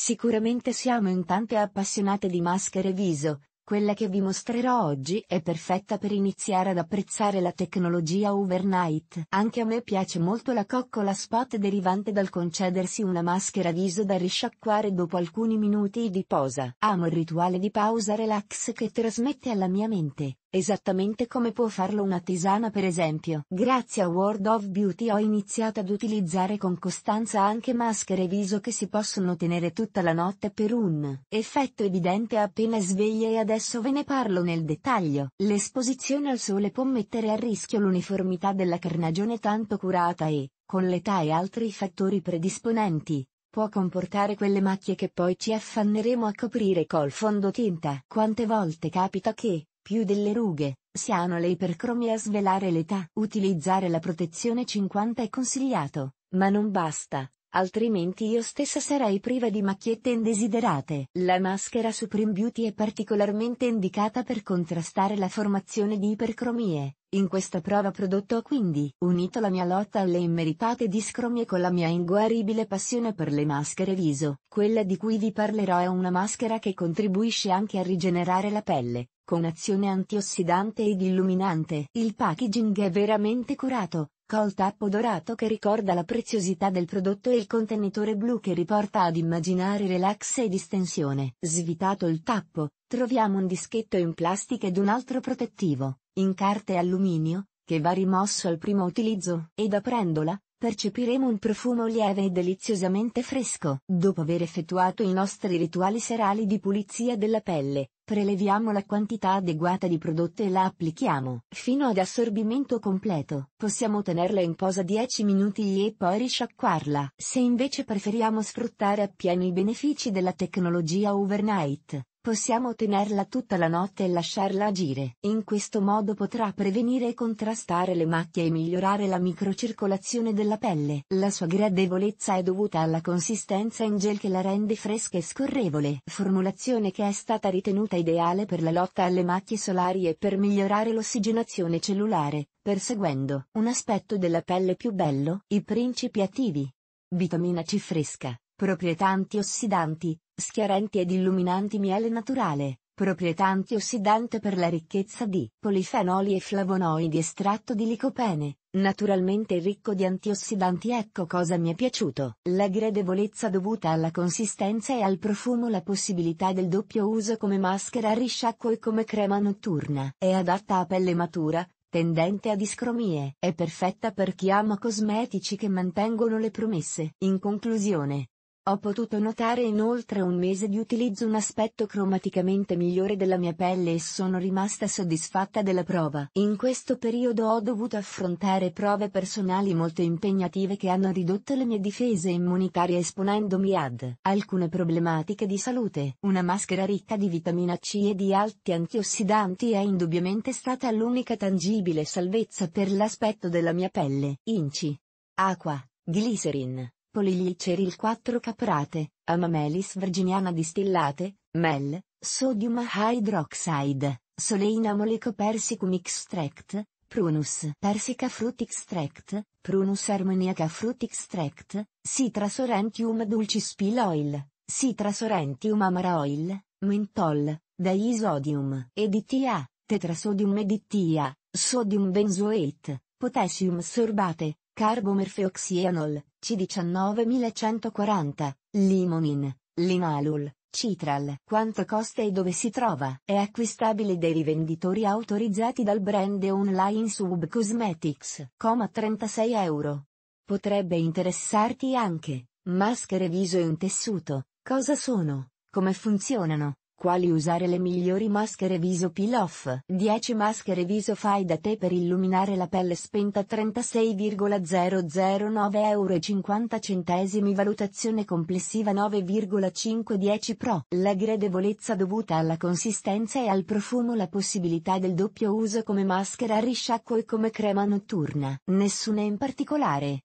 Sicuramente siamo in tante appassionate di maschere viso, quella che vi mostrerò oggi è perfetta per iniziare ad apprezzare la tecnologia overnight. Anche a me piace molto la coccola spot derivante dal concedersi una maschera viso da risciacquare dopo alcuni minuti di posa. Amo il rituale di pausa relax che trasmette alla mia mente, esattamente come può farlo una tisana per esempio. Grazie a World of Beauty ho iniziato ad utilizzare con costanza anche maschere viso che si possono tenere tutta la notte per un effetto evidente appena sveglia e adesso ve ne parlo nel dettaglio. L'esposizione al sole può mettere a rischio l'uniformità della carnagione tanto curata e, con l'età e altri fattori predisponenti, può comportare quelle macchie che poi ci affanneremo a coprire col fondotinta. Quante volte capita che, più delle rughe, siano le ipercromie a svelare l'età. Utilizzare la protezione 50 è consigliato, ma non basta, altrimenti io stessa sarei priva di macchiette indesiderate. La maschera Supreme Beauty è particolarmente indicata per contrastare la formazione di ipercromie, in questa prova prodotto ho quindi unito la mia lotta alle immeritate discromie con la mia inguaribile passione per le maschere viso. Quella di cui vi parlerò è una maschera che contribuisce anche a rigenerare la pelle, con azione antiossidante ed illuminante. Il packaging è veramente curato, col tappo dorato che ricorda la preziosità del prodotto e il contenitore blu che riporta ad immaginare relax e distensione. Svitato il tappo, troviamo un dischetto in plastica ed un altro protettivo, in carta e alluminio, che va rimosso al primo utilizzo, ed aprendola, percepiremo un profumo lieve e deliziosamente fresco. Dopo aver effettuato i nostri rituali serali di pulizia della pelle, preleviamo la quantità adeguata di prodotto e la applichiamo fino ad assorbimento completo. Possiamo tenerla in posa 10 minuti e poi risciacquarla. Se invece preferiamo sfruttare appieno i benefici della tecnologia overnight, Possiamo tenerla tutta la notte e lasciarla agire. In questo modo potrà prevenire e contrastare le macchie e migliorare la microcircolazione della pelle. La sua gradevolezza è dovuta alla consistenza in gel che la rende fresca e scorrevole. Formulazione che è stata ritenuta ideale per la lotta alle macchie solari e per migliorare l'ossigenazione cellulare, perseguendo un aspetto della pelle più bello. I principi attivi. Vitamina C fresca proprietà antiossidanti, Schiarenti ed illuminanti miele naturale, proprietà antiossidante per la ricchezza di polifenoli e flavonoidi estratto di licopene, naturalmente ricco di antiossidanti ecco cosa mi è piaciuto. La gradevolezza dovuta alla consistenza e al profumo la possibilità del doppio uso come maschera a risciacquo e come crema notturna. È adatta a pelle matura, tendente a discromie. È perfetta per chi ama cosmetici che mantengono le promesse. In conclusione, ho potuto notare in oltre un mese di utilizzo un aspetto cromaticamente migliore della mia pelle e sono rimasta soddisfatta della prova. In questo periodo ho dovuto affrontare prove personali molto impegnative che hanno ridotto le mie difese immunitarie esponendomi ad alcune problematiche di salute. Una maschera ricca di vitamina C e di alti antiossidanti è indubbiamente stata l'unica tangibile salvezza per l'aspetto della mia pelle. Inci. Acqua, glicerin, poligliceri il 4 caprate, Amamelis virginiana distillate, mel, sodium hydroxide, soleina moleco persicum extract, prunus persica fruit extract, prunus armoniaca fruit extract, citra sorrentium dulcis peel oil, citra sorrentium amara oil, mentol, daisodium e tetrasodium e sodium benzoate, potassium sorbate, Carbomerfeoxianol. C19140, Limonin, Linalul, Citral. Quanto costa e dove si trova? È acquistabile dai rivenditori autorizzati dal brand online Sub Cosmetics. 36 euro. Potrebbe interessarti anche, maschere viso e un tessuto, cosa sono, come funzionano, quali usare le migliori maschere viso peel off? 10 maschere viso fai da te per illuminare la pelle spenta 36,009 euro e 50 centesimi valutazione complessiva 9,510 pro. La gradevolezza dovuta alla consistenza e al profumo la possibilità del doppio uso come maschera a risciacquo e come crema notturna. Nessuna in particolare.